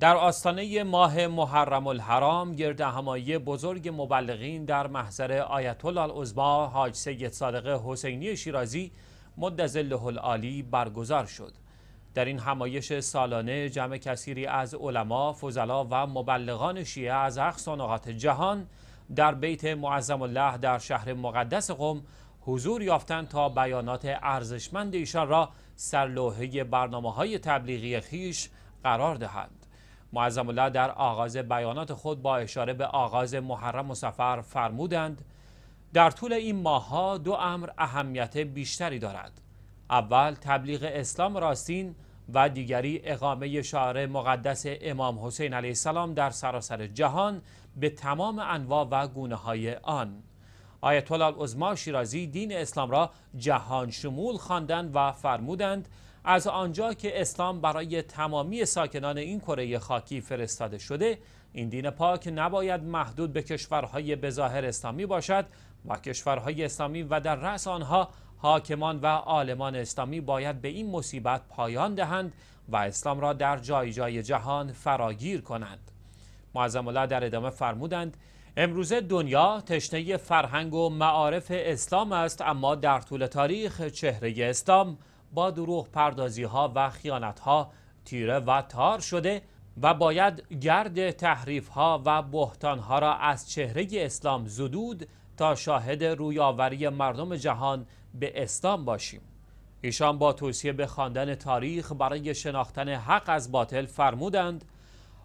در آستانه ماه محرم الحرام گرد همایی بزرگ مبلغین در محضر آیت الله العظما حاج سید صادق حسینی شیرازی مدزله العالی برگزار شد در این همایش سالانه جمع کثیری از علما، فضلا و مبلغان شیعه از اقصا جهان در بیت معظم الله در شهر مقدس قم حضور یافتند تا بیانات ارزشمند ایشان را سر لوحه برنامه های تبلیغی خیش قرار دهند. معظم الله در آغاز بیانات خود با اشاره به آغاز محرم و سفر فرمودند در طول این ماهها دو امر اهمیت بیشتری دارد اول تبلیغ اسلام راستین و دیگری اقامه شعار مقدس امام حسین علیه السلام در سراسر جهان به تمام انواع و گونه های آن آیت الله شیرازی دین اسلام را جهان شمول خواندند و فرمودند از آنجا که اسلام برای تمامی ساکنان این کره خاکی فرستاده شده این دین پاک نباید محدود به کشورهای بظاهر اسلامی باشد و کشورهای اسلامی و در رأس آنها حاکمان و عالمان اسلامی باید به این مصیبت پایان دهند و اسلام را در جای جای جهان فراگیر کنند معظم الله در ادامه فرمودند امروزه دنیا تشنه فرهنگ و معارف اسلام است اما در طول تاریخ چهره اسلام با دروغ پردازی ها و خیانت ها تیره و تار شده و باید گرد تحریف ها و بهتان ها را از چهره اسلام زدود تا شاهد رویاوری مردم جهان به اسلام باشیم ایشان با توصیه به خواندن تاریخ برای شناختن حق از باطل فرمودند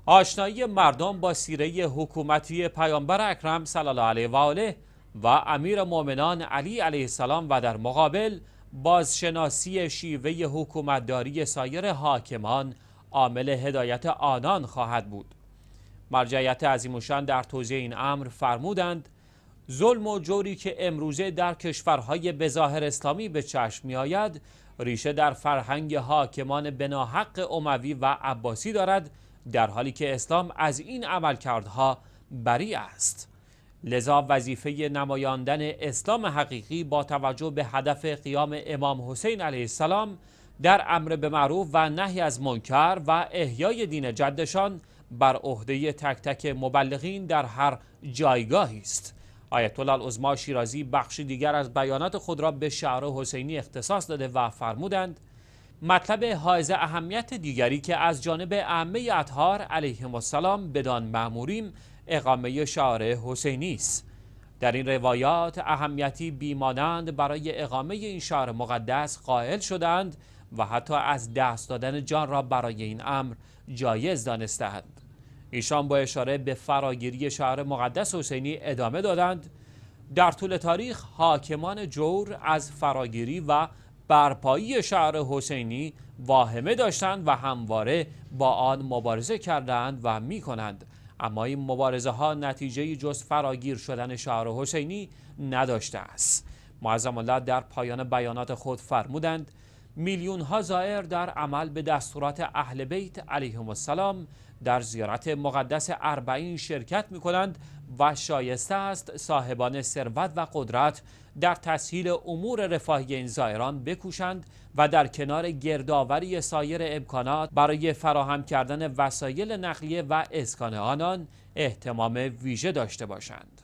آشنایی مردم با سیره حکومتی پیامبر اکرم صلی الله علیه و آله و امیر مؤمنان علی علیه السلام و در مقابل بازشناسی شیوه حکومتداری سایر حاکمان عامل هدایت آنان خواهد بود مرجعیت عظیموشان در توضیح این امر فرمودند ظلم و جوری که امروزه در کشورهای بظاهر اسلامی به چشم آید ریشه در فرهنگ حاکمان بناحق عموی و عباسی دارد در حالی که اسلام از این عملکردها بری است لذا وظیفه نمایاندن اسلام حقیقی با توجه به هدف قیام امام حسین علیه السلام در امر به معروف و نهی از منکر و احیای دین جدشان بر عهده تک تک مبلغین در هر جایگاهی است آیت الله العظما شیرازی بخشی دیگر از بیانات خود را به شعر حسینی اختصاص داده و فرمودند مطلب حائز اهمیت دیگری که از جانب عمه اطهار علیهم السلام بدان معموریم اقامه شعار حسینی است در این روایات اهمیتی بیمانند برای اقامه این شعار مقدس قائل شدند و حتی از دست دادن جان را برای این امر جایز دانستند ایشان با اشاره به فراگیری شعر مقدس حسینی ادامه دادند در طول تاریخ حاکمان جور از فراگیری و برپایی شعر حسینی واهمه داشتند و همواره با آن مبارزه کردند و می کنند. اما این مبارزه ها نتیجه جز فراگیر شدن شعر حسینی نداشته است. معظم الله در پایان بیانات خود فرمودند میلیون ها زائر در عمل به دستورات اهل بیت علیهم السلام در زیارت مقدس اربعین شرکت می کنند و شایسته است صاحبان ثروت و قدرت در تسهیل امور رفاهی این زائران بکوشند و در کنار گردآوری سایر امکانات برای فراهم کردن وسایل نقلیه و اسکان آنان احتمام ویژه داشته باشند.